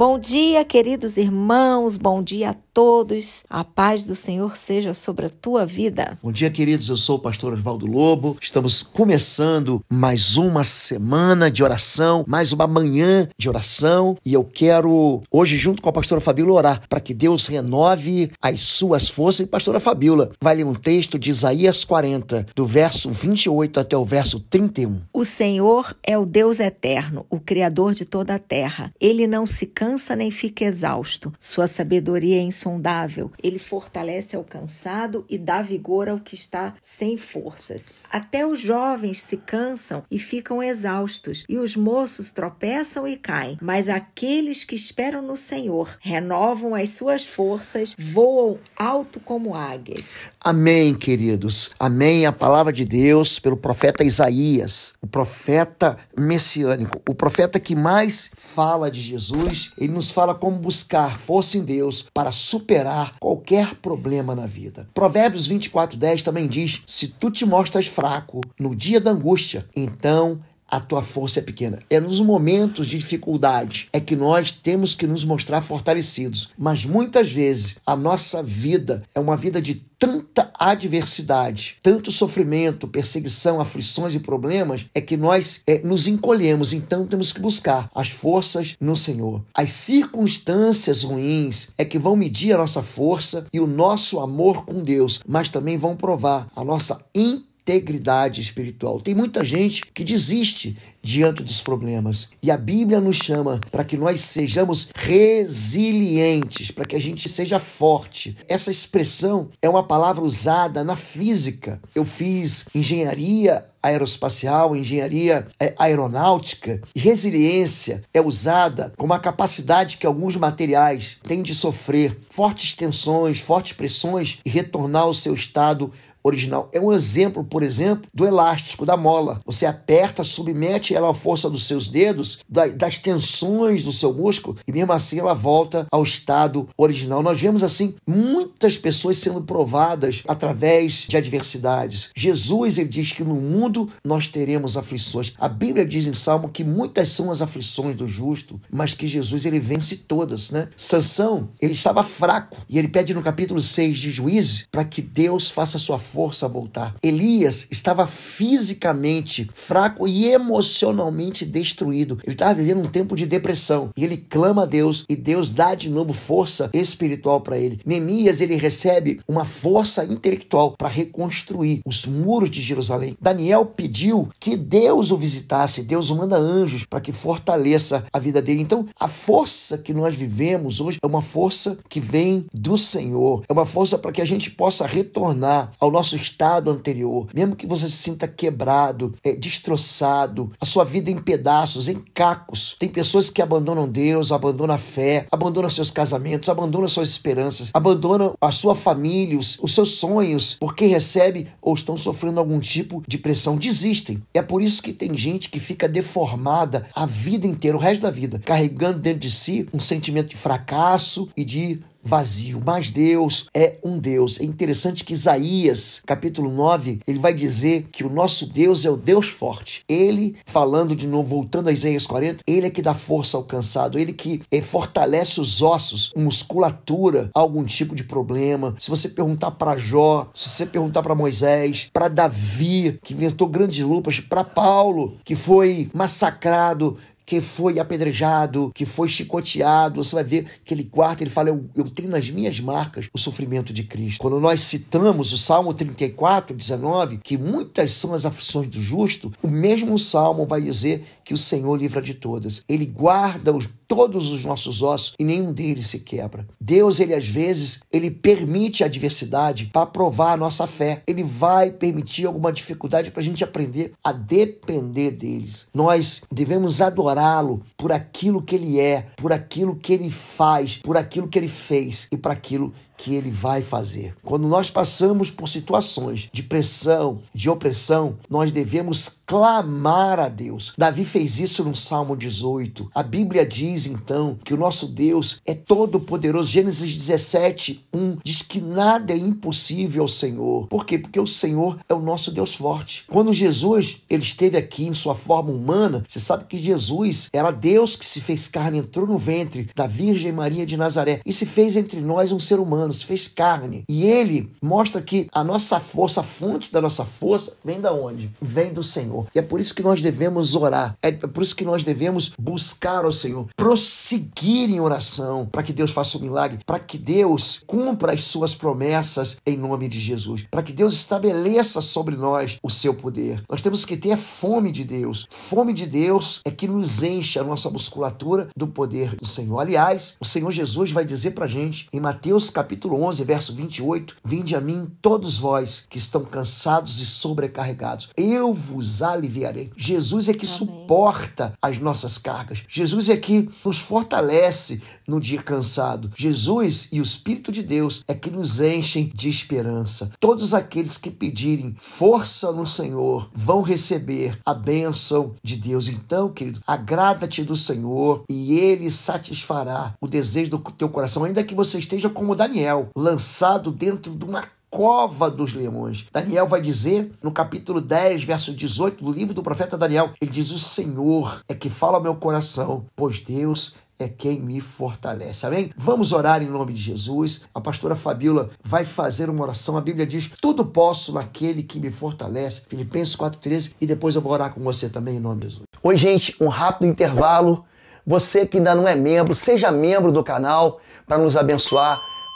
Bom dia, queridos irmãos, bom dia a todos. A paz do Senhor seja sobre a tua vida. Bom dia, queridos. Eu sou o pastor Oswaldo Lobo. Estamos começando mais uma semana de oração, mais uma manhã de oração. E eu quero, hoje, junto com a pastora Fabíola, orar para que Deus renove as suas forças. E pastora Fabíola vai ler um texto de Isaías 40, do verso 28 até o verso 31. O Senhor é o Deus eterno, o Criador de toda a terra. Ele não se cansa nem fica exausto. Sua sabedoria é insondável insondável. Ele fortalece ao cansado e dá vigor ao que está sem forças. Até os jovens se cansam e ficam exaustos, e os moços tropeçam e caem. Mas aqueles que esperam no Senhor renovam as suas forças, voam alto como águias. Amém, queridos. Amém. A palavra de Deus pelo profeta Isaías, o profeta messiânico, o profeta que mais fala de Jesus, ele nos fala como buscar força em Deus para superar qualquer problema na vida. Provérbios 24:10 também diz: "Se tu te mostras fraco no dia da angústia, então a tua força é pequena. É nos momentos de dificuldade é que nós temos que nos mostrar fortalecidos. Mas muitas vezes a nossa vida é uma vida de tanta adversidade, tanto sofrimento, perseguição, aflições e problemas, é que nós é, nos encolhemos. Então temos que buscar as forças no Senhor. As circunstâncias ruins é que vão medir a nossa força e o nosso amor com Deus, mas também vão provar a nossa integridade integridade espiritual. Tem muita gente que desiste diante dos problemas. E a Bíblia nos chama para que nós sejamos resilientes, para que a gente seja forte. Essa expressão é uma palavra usada na física. Eu fiz engenharia aeroespacial, engenharia é, aeronáutica, e resiliência é usada como a capacidade que alguns materiais têm de sofrer fortes tensões, fortes pressões e retornar ao seu estado original. É um exemplo, por exemplo, do elástico, da mola. Você aperta, submete ela à força dos seus dedos, das tensões do seu músculo, e mesmo assim ela volta ao estado original. Nós vemos, assim, muitas pessoas sendo provadas através de adversidades. Jesus, ele diz que no mundo nós teremos aflições. A Bíblia diz em Salmo que muitas são as aflições do justo, mas que Jesus, ele vence todas, né? Sansão, ele estava fraco, e ele pede no capítulo 6 de Juízes para que Deus faça a sua força voltar. Elias estava fisicamente fraco e emocionalmente destruído. Ele estava vivendo um tempo de depressão e ele clama a Deus e Deus dá de novo força espiritual para ele. Neemias ele recebe uma força intelectual para reconstruir os muros de Jerusalém. Daniel pediu que Deus o visitasse, Deus o manda anjos para que fortaleça a vida dele. Então, a força que nós vivemos hoje é uma força que vem do Senhor, é uma força para que a gente possa retornar ao nosso nosso estado anterior, mesmo que você se sinta quebrado, é, destroçado, a sua vida em pedaços, em cacos. Tem pessoas que abandonam Deus, abandonam a fé, abandonam seus casamentos, abandonam suas esperanças, abandonam a sua família, os, os seus sonhos, porque recebe ou estão sofrendo algum tipo de pressão, desistem. É por isso que tem gente que fica deformada a vida inteira, o resto da vida, carregando dentro de si um sentimento de fracasso e de vazio. Mas Deus é um Deus. É interessante que Isaías, capítulo 9, ele vai dizer que o nosso Deus é o Deus forte. Ele, falando de novo, voltando a Isaías 40, ele é que dá força ao cansado, ele que é, fortalece os ossos, musculatura, algum tipo de problema. Se você perguntar para Jó, se você perguntar para Moisés, para Davi, que inventou grandes lupas, para Paulo, que foi massacrado, que foi apedrejado, que foi chicoteado. Você vai ver que ele quarto, ele fala: eu, eu tenho nas minhas marcas o sofrimento de Cristo. Quando nós citamos o Salmo 34, 19, que muitas são as aflições do justo, o mesmo Salmo vai dizer que o Senhor livra de todas. Ele guarda os todos os nossos ossos e nenhum deles se quebra. Deus, ele às vezes, ele permite a adversidade para provar a nossa fé. Ele vai permitir alguma dificuldade para a gente aprender a depender deles. Nós devemos adorá-lo por aquilo que ele é, por aquilo que ele faz, por aquilo que ele fez e para aquilo que ele vai fazer. Quando nós passamos por situações de pressão, de opressão, nós devemos clamar a Deus. Davi fez isso no Salmo 18. A Bíblia diz então que o nosso Deus é todo poderoso. Gênesis 17, 1 diz que nada é impossível ao Senhor. Por quê? Porque o Senhor é o nosso Deus forte. Quando Jesus ele esteve aqui em sua forma humana, você sabe que Jesus era Deus que se fez carne, entrou no ventre da Virgem Maria de Nazaré e se fez entre nós um ser humano, se fez carne. E ele mostra que a nossa força, a fonte da nossa força, vem da onde? Vem do Senhor. E é por isso que nós devemos orar, é por isso que nós devemos buscar ao Senhor prosseguir em oração para que Deus faça o um milagre, para que Deus cumpra as suas promessas em nome de Jesus, para que Deus estabeleça sobre nós o seu poder. Nós temos que ter fome de Deus. Fome de Deus é que nos enche a nossa musculatura do poder do Senhor. Aliás, o Senhor Jesus vai dizer para a gente em Mateus capítulo 11, verso 28, Vinde a mim todos vós que estão cansados e sobrecarregados, eu vos aliviarei. Jesus é que Amém. suporta as nossas cargas. Jesus é que nos fortalece no dia cansado. Jesus e o Espírito de Deus é que nos enchem de esperança. Todos aqueles que pedirem força no Senhor vão receber a bênção de Deus. Então, querido, agrada-te do Senhor e ele satisfará o desejo do teu coração, ainda que você esteja como Daniel, lançado dentro de uma cova dos leões. Daniel vai dizer no capítulo 10, verso 18 do livro do profeta Daniel: ele diz: O Senhor é que fala ao meu coração, pois Deus é quem me fortalece. Amém? Vamos orar em nome de Jesus. A pastora Fabíola vai fazer uma oração. A Bíblia diz: Tudo posso naquele que me fortalece. Filipenses 4,13. E depois eu vou orar com você também em nome de Jesus. Oi, gente. Um rápido intervalo. Você que ainda não é membro, seja membro do canal para nos abençoar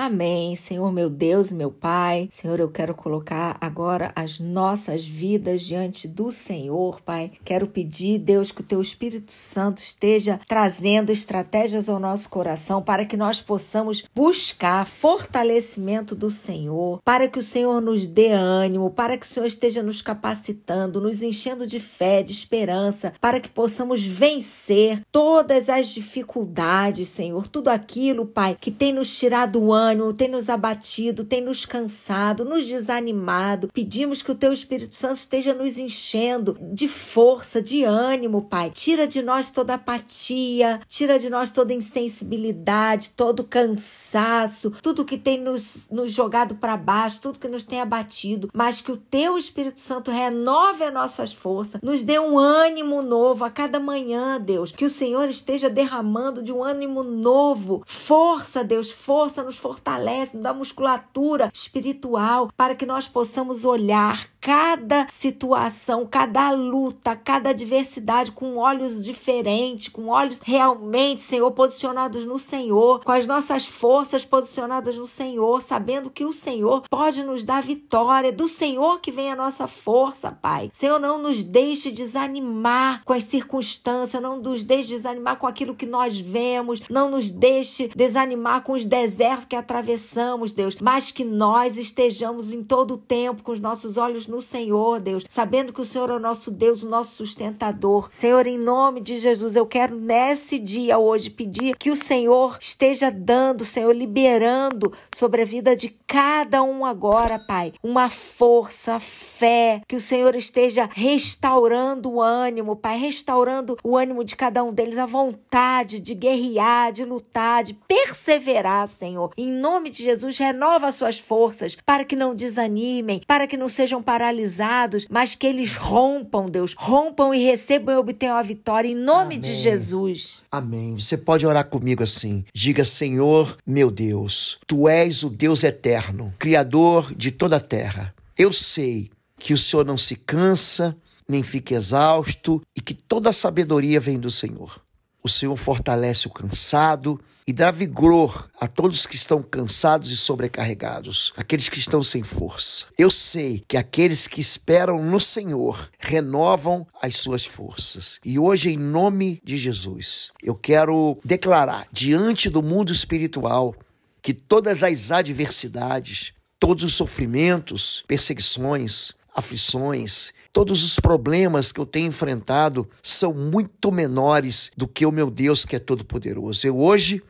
Amém. Senhor, meu Deus, meu Pai. Senhor, eu quero colocar agora as nossas vidas diante do Senhor, Pai. Quero pedir, Deus, que o teu Espírito Santo esteja trazendo estratégias ao nosso coração para que nós possamos buscar fortalecimento do Senhor, para que o Senhor nos dê ânimo, para que o Senhor esteja nos capacitando, nos enchendo de fé, de esperança, para que possamos vencer todas as dificuldades, Senhor, tudo aquilo, Pai, que tem nos tirado o ânimo desânimo, tem nos abatido, tem nos cansado, nos desanimado. Pedimos que o teu Espírito Santo esteja nos enchendo de força, de ânimo, Pai. Tira de nós toda apatia, tira de nós toda insensibilidade, todo cansaço, tudo que tem nos, nos jogado para baixo, tudo que nos tem abatido, mas que o teu Espírito Santo renove as nossas forças, nos dê um ânimo novo a cada manhã, Deus. Que o Senhor esteja derramando de um ânimo novo. Força, Deus, força, nos força fortalece, nos dá musculatura espiritual para que nós possamos olhar cada situação, cada luta, cada adversidade com olhos diferentes, com olhos realmente, Senhor, posicionados no Senhor, com as nossas forças posicionadas no Senhor, sabendo que o Senhor pode nos dar vitória, é do Senhor que vem a nossa força, Pai. Senhor, não nos deixe desanimar com as circunstâncias, não nos deixe desanimar com aquilo que nós vemos, não nos deixe desanimar com os desertos que atravessamos, Deus, mas que nós estejamos em todo o tempo com os nossos olhos no Senhor, Deus, sabendo que o Senhor é o nosso Deus, o nosso sustentador. Senhor, em nome de Jesus, eu quero nesse dia hoje pedir que o Senhor esteja dando, Senhor, liberando sobre a vida de cada um agora, Pai, uma força, fé, que o Senhor esteja restaurando o ânimo, Pai, restaurando o ânimo de cada um deles, a vontade de guerrear, de lutar, de perseverar, Senhor. Em nome de Jesus, renova suas forças para que não desanimem, para que não sejam parados paralisados, mas que eles rompam, Deus. Rompam e recebam e obtenham a vitória em nome Amém. de Jesus. Amém. Você pode orar comigo assim. Diga, Senhor, meu Deus, tu és o Deus eterno, Criador de toda a terra. Eu sei que o Senhor não se cansa, nem fica exausto e que toda a sabedoria vem do Senhor. O Senhor fortalece o cansado e dá vigor a todos que estão cansados e sobrecarregados, aqueles que estão sem força. Eu sei que aqueles que esperam no Senhor renovam as suas forças. E hoje, em nome de Jesus, eu quero declarar diante do mundo espiritual que todas as adversidades, todos os sofrimentos, perseguições, aflições, todos os problemas que eu tenho enfrentado são muito menores do que o meu Deus que é todo poderoso. Eu hoje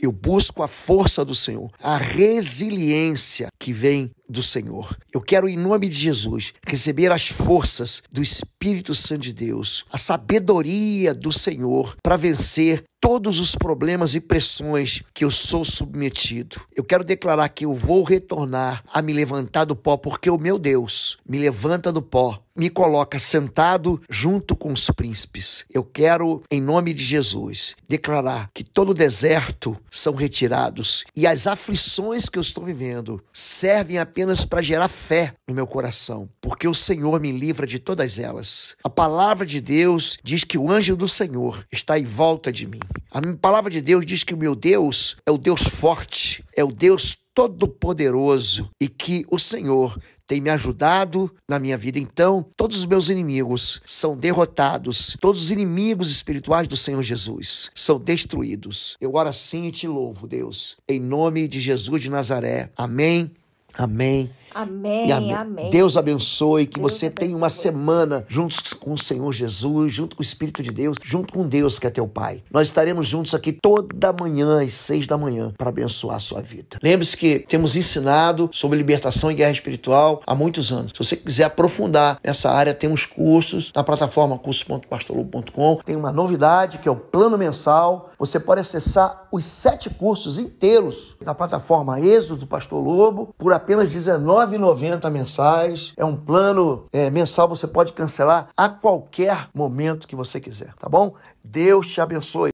eu busco a força do Senhor, a resiliência que vem do Senhor. Eu quero, em nome de Jesus, receber as forças do Espírito Santo de Deus, a sabedoria do Senhor para vencer todos os problemas e pressões que eu sou submetido. Eu quero declarar que eu vou retornar a me levantar do pó, porque o meu Deus me levanta do pó, me coloca sentado junto com os príncipes. Eu quero, em nome de Jesus, declarar que todo o deserto são retirados e as aflições que eu estou vivendo servem a apenas para gerar fé no meu coração, porque o Senhor me livra de todas elas. A palavra de Deus diz que o anjo do Senhor está em volta de mim. A palavra de Deus diz que o meu Deus é o Deus forte, é o Deus todo-poderoso e que o Senhor tem me ajudado na minha vida. Então, todos os meus inimigos são derrotados, todos os inimigos espirituais do Senhor Jesus são destruídos. Eu oro assim e te louvo, Deus, em nome de Jesus de Nazaré. Amém. Amém. Amém, amém. Deus abençoe, que Deus você abençoe tenha uma semana juntos com o Senhor Jesus, junto com o Espírito de Deus, junto com Deus que é teu Pai. Nós estaremos juntos aqui toda manhã, às seis da manhã, para abençoar a sua vida. Lembre-se que temos ensinado sobre libertação e guerra espiritual há muitos anos. Se você quiser aprofundar nessa área, temos cursos na plataforma curso.pastorlobo.com. Tem uma novidade que é o plano mensal. Você pode acessar os sete cursos inteiros da plataforma Êxodo do Pastor Lobo por apenas apenas R$19,90 mensais. É um plano é, mensal, você pode cancelar a qualquer momento que você quiser, tá bom? Deus te abençoe.